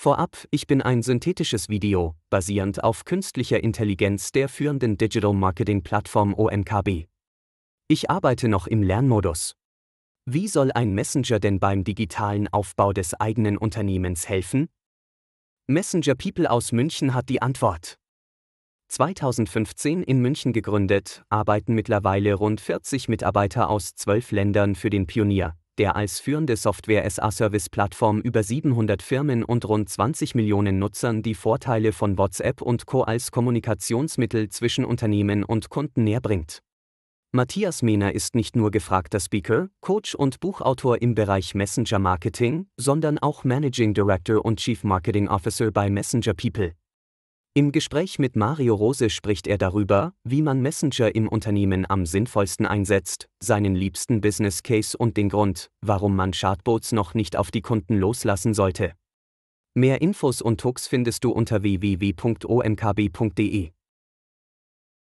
Vorab, ich bin ein synthetisches Video, basierend auf künstlicher Intelligenz der führenden Digital Marketing Plattform OMKB. Ich arbeite noch im Lernmodus. Wie soll ein Messenger denn beim digitalen Aufbau des eigenen Unternehmens helfen? Messenger People aus München hat die Antwort. 2015 in München gegründet, arbeiten mittlerweile rund 40 Mitarbeiter aus zwölf Ländern für den Pionier, der als führende software SA service plattform über 700 Firmen und rund 20 Millionen Nutzern die Vorteile von WhatsApp und Co. als Kommunikationsmittel zwischen Unternehmen und Kunden näherbringt. Matthias Mehner ist nicht nur gefragter Speaker, Coach und Buchautor im Bereich Messenger Marketing, sondern auch Managing Director und Chief Marketing Officer bei Messenger People, im Gespräch mit Mario Rose spricht er darüber, wie man Messenger im Unternehmen am sinnvollsten einsetzt, seinen liebsten Business Case und den Grund, warum man Chartbots noch nicht auf die Kunden loslassen sollte. Mehr Infos und Tux findest du unter www.omkb.de.